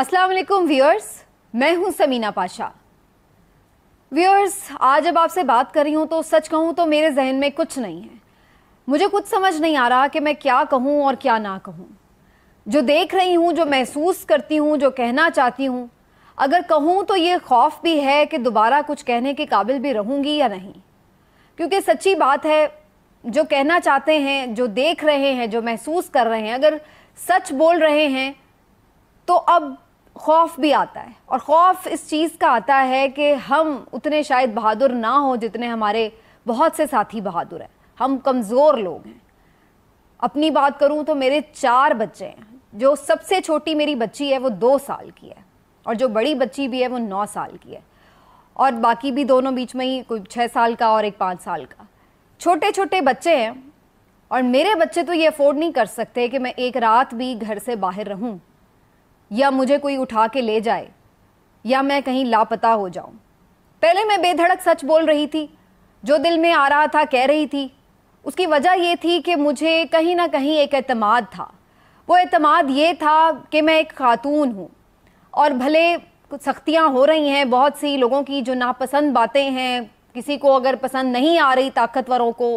अस्सलाम वालेकुम व्यूअर्स मैं हूं समीना पाशा व्यूअर्स आज जब आपसे बात कर रही हूं तो सच कहूं तो मेरे जहन में कुछ नहीं है मुझे कुछ समझ नहीं आ रहा कि मैं क्या कहूं और क्या ना कहूं जो देख रही हूं जो महसूस करती हूं जो कहना चाहती हूं अगर कहूं तो ये खौफ भी है कि दोबारा कुछ कहने के काबिल भी रहूंगी या नहीं क्योंकि सच्ची बात है जो कहना चाहते हैं जो देख रहे हैं जो महसूस कर रहे हैं अगर सच बोल रहे हैं तो अब खौफ भी आता है और खौफ इस चीज़ का आता है कि हम उतने शायद बहादुर ना हो जितने हमारे बहुत से साथी बहादुर हैं हम कमज़ोर लोग हैं अपनी बात करूं तो मेरे चार बच्चे हैं जो सबसे छोटी मेरी बच्ची है वो दो साल की है और जो बड़ी बच्ची भी है वो नौ साल की है और बाकी भी दोनों बीच में ही कोई छः साल का और एक पाँच साल का छोटे छोटे बच्चे हैं और मेरे बच्चे तो ये अफोर्ड नहीं कर सकते कि मैं एक रात भी घर से बाहर रहूं या मुझे कोई उठा के ले जाए या मैं कहीं लापता हो जाऊं पहले मैं बेधड़क सच बोल रही थी जो दिल में आ रहा था कह रही थी उसकी वजह ये थी कि मुझे कहीं ना कहीं एक अतमाद था वो अतमाद ये था कि मैं एक खातून हूँ और भले सख्तियाँ हो रही हैं बहुत सी लोगों की जो नापसंद बातें हैं किसी को अगर पसंद नहीं आ रही ताकतवरों को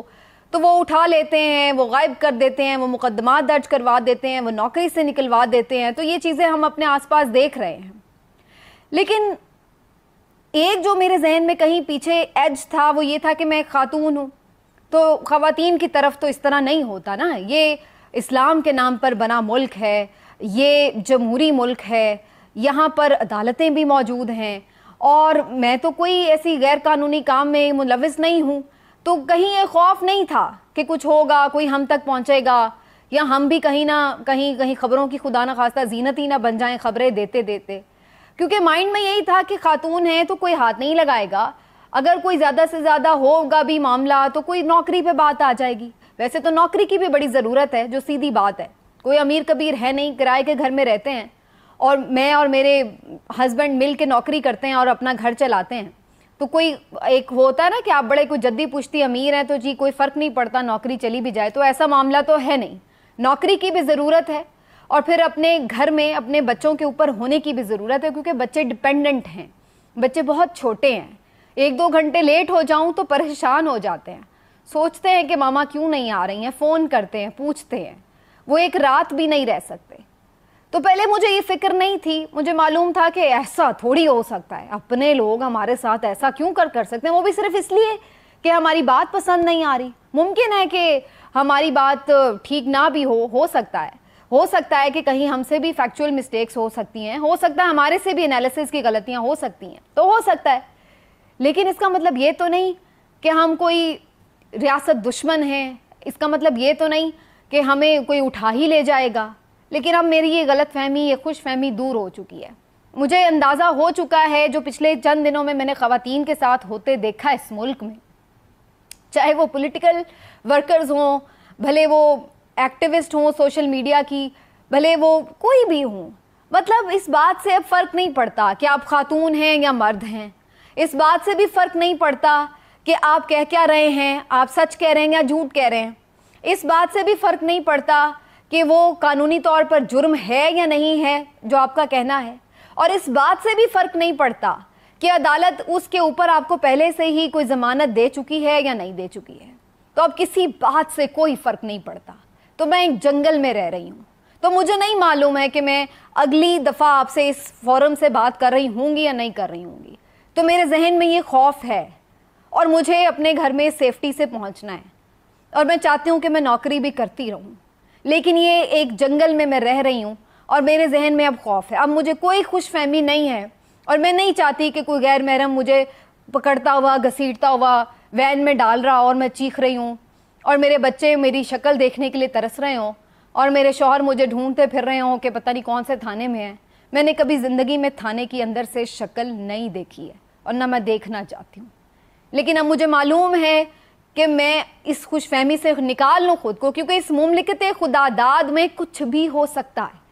तो वो उठा लेते हैं वो गायब कर देते हैं वो मुकदमा दर्ज करवा देते हैं वो नौकरी से निकलवा देते हैं तो ये चीज़ें हम अपने आसपास देख रहे हैं लेकिन एक जो मेरे जहन में कहीं पीछे एज था वो ये था कि मैं खातून हूँ तो ख़वान की तरफ तो इस तरह नहीं होता ना ये इस्लाम के नाम पर बना मुल्क है ये जमहूरी मुल्क है यहाँ पर अदालतें भी मौजूद हैं और मैं तो कोई ऐसी गैर कानूनी काम में मुलविस नहीं हूँ तो कहीं ये खौफ नहीं था कि कुछ होगा कोई हम तक पहुंचेगा या हम भी कहीं ना कहीं कहीं खबरों की खुदा ना खास्ता जीनत ही ना बन जाएं खबरें देते देते क्योंकि माइंड में यही था कि खातून है तो कोई हाथ नहीं लगाएगा अगर कोई ज़्यादा से ज़्यादा होगा भी मामला तो कोई नौकरी पे बात आ जाएगी वैसे तो नौकरी की भी बड़ी ज़रूरत है जो सीधी बात है कोई अमीर कबीर है नहीं किराए के घर में रहते हैं और मैं और मेरे हस्बैंड मिल के नौकरी करते हैं और अपना घर चलाते हैं तो कोई एक होता है ना कि आप बड़े कोई जद्दी पुश्ती अमीर हैं तो जी कोई फ़र्क नहीं पड़ता नौकरी चली भी जाए तो ऐसा मामला तो है नहीं नौकरी की भी ज़रूरत है और फिर अपने घर में अपने बच्चों के ऊपर होने की भी ज़रूरत है क्योंकि बच्चे डिपेंडेंट हैं बच्चे बहुत छोटे हैं एक दो घंटे लेट हो जाऊं तो परेशान हो जाते हैं सोचते हैं कि मामा क्यों नहीं आ रही हैं फ़ोन करते हैं पूछते हैं वो एक रात भी नहीं रह सकते तो पहले मुझे ये फिक्र नहीं थी मुझे मालूम था कि ऐसा थोड़ी हो सकता है अपने लोग हमारे साथ ऐसा क्यों कर कर सकते हैं वो भी सिर्फ इसलिए कि हमारी बात पसंद नहीं आ रही मुमकिन है कि हमारी बात ठीक ना भी हो हो सकता है हो सकता है कि कहीं हमसे भी फैक्चुअल मिस्टेक्स हो सकती हैं हो सकता है हमारे से भी एनालिसिस की गलतियां हो सकती हैं तो हो सकता है लेकिन इसका मतलब ये तो नहीं कि हम कोई रियासत दुश्मन हैं इसका मतलब ये तो नहीं कि हमें कोई उठा ही ले जाएगा लेकिन अब मेरी ये गलत फहमी ये खुश फहमी दूर हो चुकी है मुझे अंदाज़ा हो चुका है जो पिछले चंद दिनों में मैंने ख़वान के साथ होते देखा इस मुल्क में चाहे वो पॉलिटिकल वर्कर्स हों भले वो एक्टिविस्ट हों सोशल मीडिया की भले वो कोई भी हों मतलब इस बात से अब फ़र्क नहीं पड़ता कि आप खातून हैं या मर्द हैं इस बात से भी फ़र्क नहीं पड़ता कि आप कह क्या रहे हैं आप सच कह रहे हैं या झूठ कह रहे हैं इस बात से भी फ़र्क नहीं पड़ता कि वो कानूनी तौर पर जुर्म है या नहीं है जो आपका कहना है और इस बात से भी फ़र्क नहीं पड़ता कि अदालत उसके ऊपर आपको पहले से ही कोई ज़मानत दे चुकी है या नहीं दे चुकी है तो अब किसी बात से कोई फ़र्क नहीं पड़ता तो मैं एक जंगल में रह रही हूँ तो मुझे नहीं मालूम है कि मैं अगली दफ़ा आपसे इस फॉरम से बात कर रही होंगी या नहीं कर रही हूँगी तो मेरे जहन में ये खौफ है और मुझे अपने घर में सेफ्टी से पहुँचना है और मैं चाहती हूँ कि मैं नौकरी भी करती रहूँ लेकिन ये एक जंगल में मैं रह रही हूँ और मेरे जहन में अब खौफ है अब मुझे कोई खुश फहमी नहीं है और मैं नहीं चाहती कि कोई गैर महरम मुझे पकड़ता हुआ घसीटता हुआ वैन में डाल रहा और मैं चीख रही हूँ और मेरे बच्चे मेरी शक्ल देखने के लिए तरस रहे हों और मेरे शोहर मुझे ढूंढते फिर रहे हों कि पता नहीं कौन से थाने में है मैंने कभी ज़िंदगी में थाने की अंदर से शक्ल नहीं देखी है और ना मैं देखना चाहती हूँ लेकिन अब मुझे मालूम है कि मैं इस खुशफहमी से निकाल लूँ खुद को क्योंकि इस मुमलिकत खुदादाद में कुछ भी हो सकता है